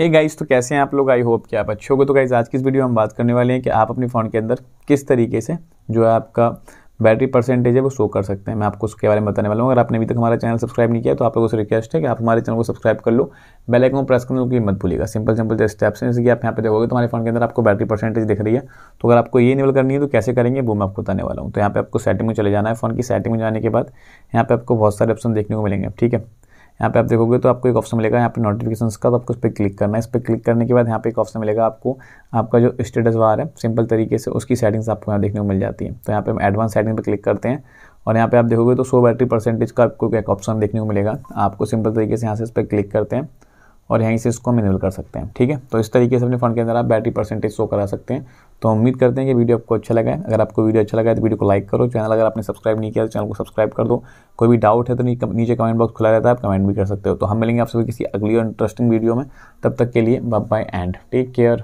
हे hey guys तो कैसे हैं आप लोग आई होप कि आप अच्छे हो तो गाइस आज की इस वीडियो में हम बात करने वाले हैं कि आप अपने फ़ोन के अंदर किस तरीके से जो है आपका बैटरी परसेंटेज है वो शो कर सकते हैं मैं आपको उसके बारे में बताने वाला हूँ अगर आपने अभी तक हमारा चैनल सब्सक्राइब नहीं किया तो आप लोगों से रिक्वेस्ट है कि आप हमारे चैनल को सब्सक्राइब कर लो बेल आइकन को प्रेस करने की मत भूलिएगा सिंपल सिंपल जैसे स्टेप्स हैं जैसे कि आप यहाँ पे देखोगे तो हमारे फोन के अंदर आपको बैटरी परसेंटेज दिख रही है तो अगर आपको ये इनेबल करनी है तो कैसे करेंगे वो मैं आपको बताने वाला हूँ तो यहाँ पे आपको सेटिंग में चले जाना है फोन की सेटिंग में जाने के बाद यहाँ पे आपको बहुत सारे ऑप्शन देखने को मिलेंगे ठीक है यहाँ पे आप देखोगे तो आपको एक ऑप्शन मिलेगा यहाँ पे नोटिफिकेशन का तो आपको उस पर क्लिक करना है इस पर क्लिक करने के बाद यहाँ पे एक ऑप्शन मिलेगा आपको आपका जो स्टेटस बार है सिंपल तरीके से उसकी सेटिंग्स आपको यहाँ देखने को मिल जाती है तो यहाँ पे हम एडवांस सेटिंग पर क्लिक करते हैं और यहाँ पे आप देखोगे तो सो बैटरी परसेंटेज का आपको एक ऑप्शन देखने को मिलेगा आपको सिंपल तरीके से यहाँ से इस पर क्लिक करते हैं और यहीं से इसको हम इनेबल कर सकते हैं ठीक है तो इस तरीके से अपने फंड के अंदर आप बैटरी परसेंटेज शो करा सकते हैं तो उम्मीद करते हैं कि वीडियो आपको अच्छा लगा है अगर आपको वीडियो अच्छा लगा है तो वीडियो को लाइक करो चैनल अगर आपने सब्सक्राइब नहीं किया तो चैनल को सब्सक्राइब कर दो कोई भी डाउट है तो नीचे कमेंट बॉक्स खुला रहता है आप कमेंट भी कर सकते हो तो हम मिलेंगे आप सभी किसी अगली और इंटरेस्टिंग वीडियो में तब तक के लिए बाय एंड टेक केयर